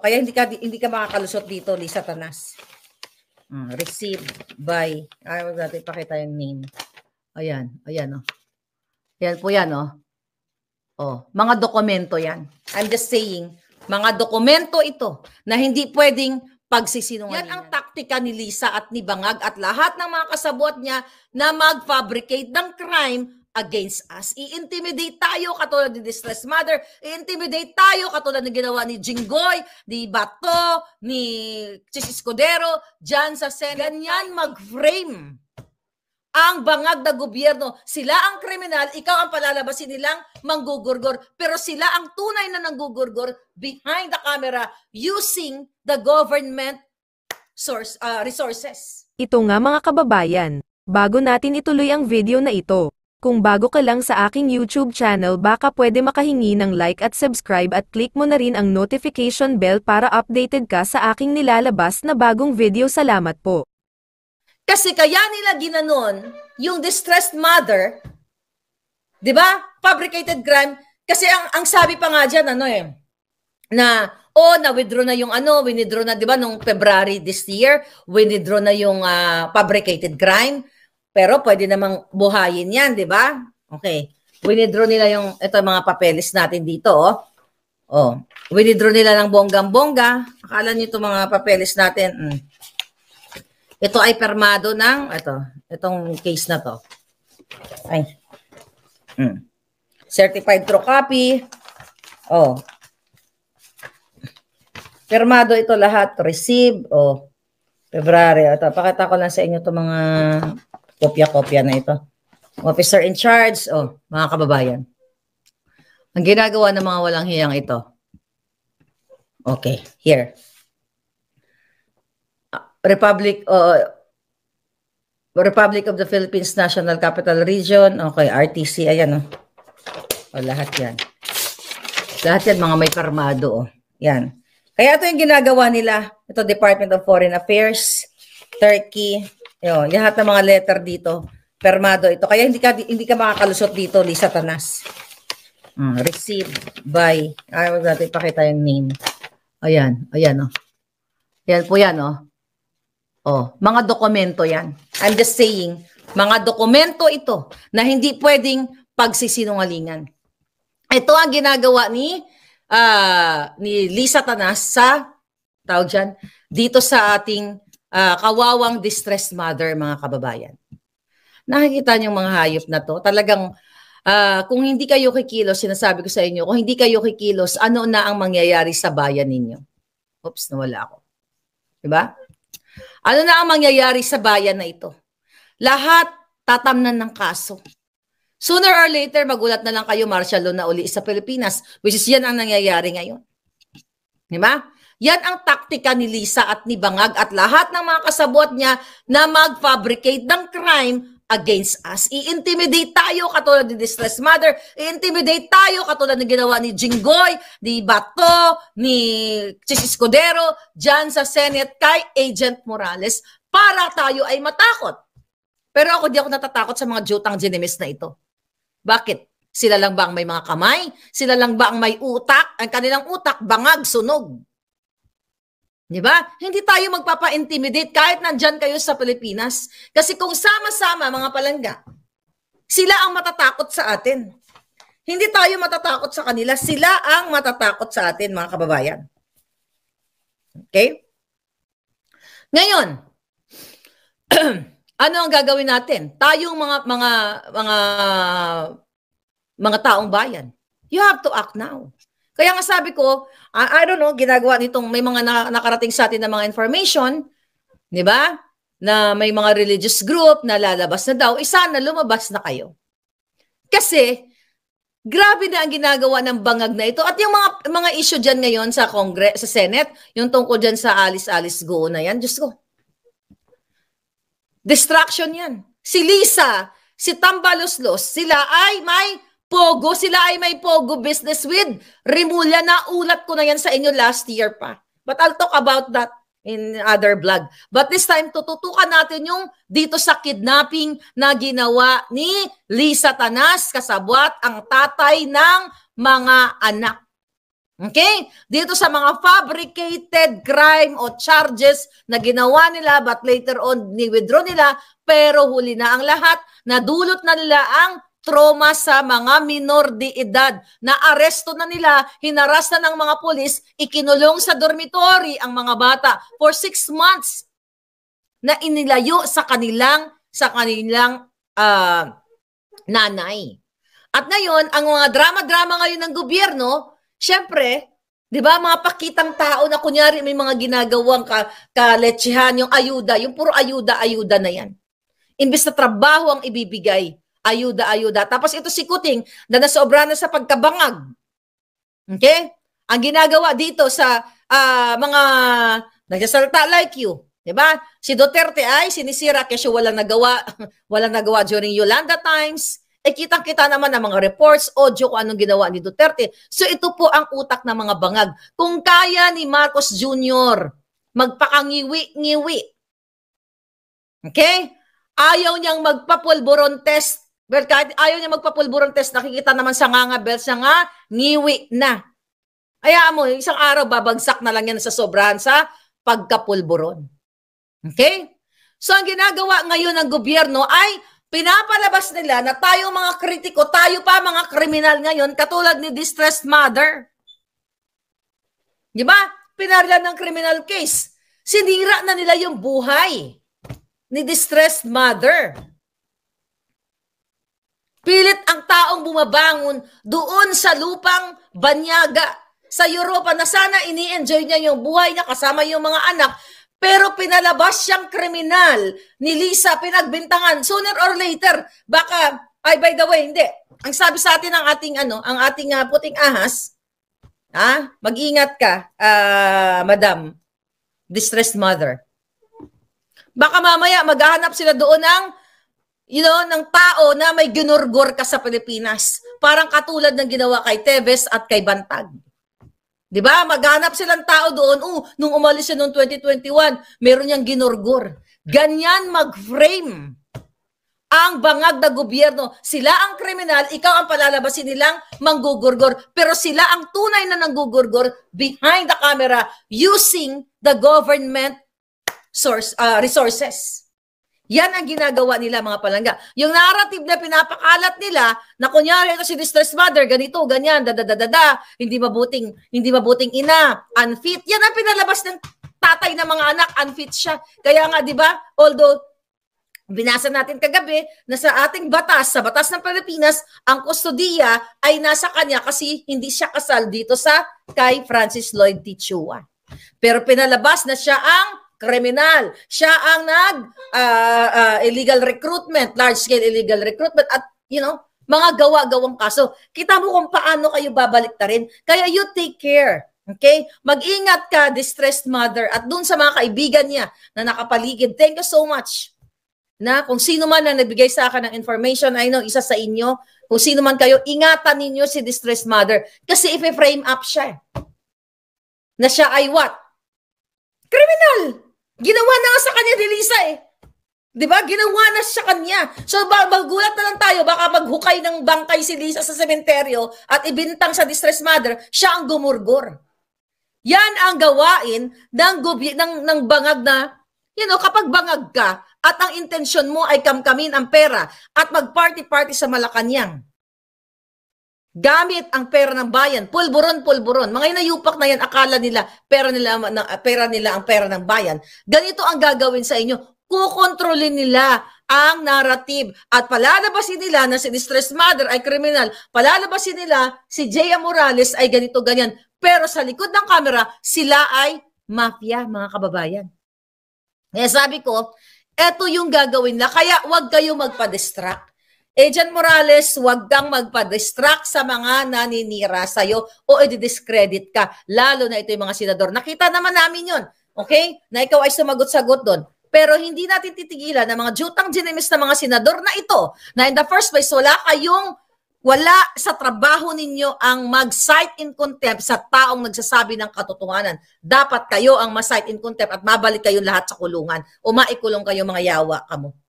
kaya hindi ka hindi ka makakalusot dito ni Satanas. Mm, received by ay wag natin ipakita yung name. Ayan, ayan oh. Ayan po yan oh. Oh, mga dokumento yan. I'm just saying, mga dokumento ito na hindi pwedeng pagsisinungalingan. Yan ang taktika ni Lisa at ni Bangag at lahat ng mga kasabot niya na mag-fabricate ng crime against us. I-intimidate tayo katulad ni Distress Mother, i-intimidate tayo katulad ng ginawa ni Jinggoy, ni Bato, ni Chis Escudero, dyan sa Senate. Ganyan mag-frame ang bangag na gobyerno. Sila ang kriminal, ikaw ang palalabasin nilang manggugurgor. Pero sila ang tunay na nanggugurgor behind the camera using the government source, uh, resources. Ito nga mga kababayan, bago natin ituloy ang video na ito, kung bago ka lang sa aking YouTube channel baka pwede makahingi ng like at subscribe at click mo na rin ang notification bell para updated ka sa aking nilalabas na bagong video. Salamat po. Kasi kaya nila ginanon yung distressed mother, 'di ba? Fabricated crime kasi ang ang sabi pa nga diyan ano eh na oh na-withdraw na yung ano, withdraw na 'di ba nung February this year, withdraw na yung uh, fabricated crime. Pero pwede namang buhayin yan, di ba? Okay. Winidraw nila yung, ito yung mga papeles natin dito, oh. Oh, winidraw nila ng bonggang-bongga. Akala nyo itong mga papeles natin. Mm. Ito ay permado ng, ito, itong case na to. Ay. Mm. Certified true copy. Oh. Permado ito lahat. Receive. Oh. February. Ito, pakita ko lang sa inyo itong mga kopya-kopya na ito. Officer in charge, oh, mga kababayan. Ang ginagawa ng mga walang hiyang ito. Okay, here. Ah, Republic, uh, Republic of the Philippines National Capital Region. Okay, RTC, ayan oh. O, oh, lahat yan. Lahat yan, mga may karmado oh. Yan. Kaya ito yung ginagawa nila. Ito, Department of Foreign Affairs, Turkey, yun, lahat ng mga letter dito, permado ito. Kaya hindi ka, hindi ka makakalusot dito ni Satanas. Mm, received by, ay ayaw natin pakita yung name. Ayan, ayan o. Oh. Ayan po yan o. Oh. oh, mga dokumento yan. I'm just saying, mga dokumento ito na hindi pwedeng pagsisinungalingan. Ito ang ginagawa ni uh, ni Lisa Tanas sa tawag dyan, dito sa ating uh, kawawang distressed mother, mga kababayan. Nakikita niyo mga hayop na to. Talagang uh, kung hindi kayo kikilos, sinasabi ko sa inyo, kung hindi kayo kikilos, ano na ang mangyayari sa bayan ninyo? Oops, nawala ako. Diba? Ano na ang mangyayari sa bayan na ito? Lahat tatamnan ng kaso. Sooner or later, magulat na lang kayo martial law na uli sa Pilipinas, which is yan ang nangyayari ngayon. Di ba? Yan ang taktika ni Lisa at ni Bangag at lahat ng mga kasabot niya na mag-fabricate ng crime against us. I-intimidate tayo katulad ni Distress Mother, i-intimidate tayo katulad ng ginawa ni Jinggoy, ni Bato, ni Chis Escudero, dyan sa Senate kay Agent Morales para tayo ay matakot. Pero ako di ako natatakot sa mga jutang ginemis na ito. Bakit? Sila lang ba ang may mga kamay? Sila lang ba ang may utak? Ang kanilang utak, bangag, sunog. Di ba? Hindi tayo magpapa-intimidate kahit nandyan kayo sa Pilipinas. Kasi kung sama-sama mga palangga, sila ang matatakot sa atin. Hindi tayo matatakot sa kanila, sila ang matatakot sa atin mga kababayan. Okay? Ngayon, ano ang gagawin natin? Tayong mga mga mga mga taong bayan. You have to act now. Kaya nga sabi ko, I, I don't know, ginagawa nitong may mga na, nakarating sa atin na mga information, 'di ba? Na may mga religious group na lalabas na daw, isa eh, na lumabas na kayo. Kasi grabe na ang ginagawa ng bangag na ito. At yung mga mga issue diyan ngayon sa Congress, sa Senate, yung tungkol diyan sa Alice Alice Go na 'yan, Diyos ko. Distraction 'yan. Si Lisa, si Tambaloslos, sila ay may Pogo, sila ay may Pogo business with Rimulya. Naulat ko na yan sa inyo last year pa. But I'll talk about that in other vlog. But this time, tututukan natin yung dito sa kidnapping na ginawa ni Lisa Tanas, kasabwat ang tatay ng mga anak. Okay? Dito sa mga fabricated crime o charges na ginawa nila but later on ni-withdraw nila pero huli na ang lahat, nadulot na nila ang trauma sa mga minor de edad. na aresto na nila, hinaras na ng mga pulis, ikinulong sa dormitory ang mga bata for six months na inilayo sa kanilang sa kanilang uh, nanay. At ngayon, ang mga drama-drama ngayon ng gobyerno, syempre, 'di ba, mga pakitang tao na kunyari may mga ginagawang ka kaletsihan yung ayuda, yung puro ayuda-ayuda na 'yan. Imbes na trabaho ang ibibigay, ayuda, ayuda. Tapos ito si Kuting na nasobra na sa pagkabangag. Okay? Ang ginagawa dito sa uh, mga nagsasalta like you, 'di ba? Si Duterte ay sinisira kasi wala nagawa, wala nagawa during Yolanda times. Eh kitang-kita naman ang mga reports, audio kung anong ginawa ni Duterte. So ito po ang utak ng mga bangag. Kung kaya ni Marcos Jr. magpakangiwi-ngiwi. Okay? Ayaw niyang magpapulboron test Well, kahit ayaw niya magpapulburang test, nakikita naman sa nga nga, Bel, sa nga, ngiwi na. Kaya mo, isang araw, babagsak na lang yan sa sobrahan sa pagkapulburon. Okay? So, ang ginagawa ngayon ng gobyerno ay pinapalabas nila na tayo mga kritiko, tayo pa mga kriminal ngayon, katulad ni distressed mother. Di ba? Pinarlan ng criminal case. Sinira na nila yung buhay ni distressed mother. Pilit ang taong bumabangon doon sa lupang banyaga sa Europa na sana ini-enjoy niya yung buhay niya kasama yung mga anak. Pero pinalabas siyang kriminal ni Lisa, pinagbintangan. Sooner or later, baka, ay by the way, hindi. Ang sabi sa atin ng ating, ano, ang ating uh, puting ahas, ha? mag-ingat ka, uh, madam, distressed mother. Baka mamaya maghahanap sila doon ng you know, ng tao na may ginurgor ka sa Pilipinas. Parang katulad ng ginawa kay Teves at kay Bantag. 'Di ba? Maghanap silang tao doon. Oh, nung umalis siya noong 2021, meron niyang ginurgor. Ganyan mag-frame ang bangag na gobyerno. Sila ang kriminal, ikaw ang palalabasin nilang manggugurgor. Pero sila ang tunay na nanggugurgor behind the camera using the government source uh, resources. Yan ang ginagawa nila mga palangga. Yung narrative na pinapakalat nila na kunyari ito ano si distressed mother, ganito, ganyan, dadadadada, hindi mabuting, hindi mabuting ina, unfit. Yan ang pinalabas ng tatay ng mga anak, unfit siya. Kaya nga, di ba, although binasa natin kagabi na sa ating batas, sa batas ng Pilipinas, ang kustodiya ay nasa kanya kasi hindi siya kasal dito sa kay Francis Lloyd Tichua. Pero pinalabas na siya ang kriminal. Siya ang nag uh, uh, illegal recruitment, large scale illegal recruitment at you know, mga gawa-gawang kaso. Kita mo kung paano kayo babaliktarin. Kaya you take care. Okay? Mag-ingat ka, distressed mother, at dun sa mga kaibigan niya na nakapaligid. Thank you so much. Na kung sino man na nabigay sa akin ng information, I know, isa sa inyo, kung sino man kayo, ingatan ninyo si distressed mother. Kasi if frame up siya, eh, na siya ay what? Criminal! Ginawa na nga sa kanya ni Lisa eh. 'Di ba? Ginawa na sa kanya. So magulat na lang tayo baka maghukay ng bangkay si Lisa sa sementeryo at ibintang sa distress mother, siya ang gumurgor. Yan ang gawain ng gobi- ng ng bangag na you know, kapag bangag ka at ang intensyon mo ay kamkamin ang pera at mag-party-party sa Malacanang Gamit ang pera ng bayan. Pulburon, pulburon. Mga inayupak na yan, akala nila pera nila, na, pera nila ang pera ng bayan. Ganito ang gagawin sa inyo. Kukontrolin nila ang narrative at palalabasin nila na si distress mother ay kriminal. Palalabasin nila si Jaya Morales ay ganito ganyan. Pero sa likod ng camera, sila ay mafia, mga kababayan. Kaya sabi ko, eto yung gagawin na. Kaya wag kayo magpa-distract. Agent Morales, huwag kang magpa-distract sa mga naninira sa'yo o i-discredit ka, lalo na ito yung mga senador. Nakita naman namin yon, okay? Na ikaw ay sumagot-sagot doon. Pero hindi natin titigilan ang mga jutang ginimis na mga senador na ito, na in the first place, wala kayong wala sa trabaho ninyo ang mag-cite in contempt sa taong nagsasabi ng katotohanan. Dapat kayo ang mag cite in contempt at mabalik kayo lahat sa kulungan o maikulong kayo mga yawa kamo.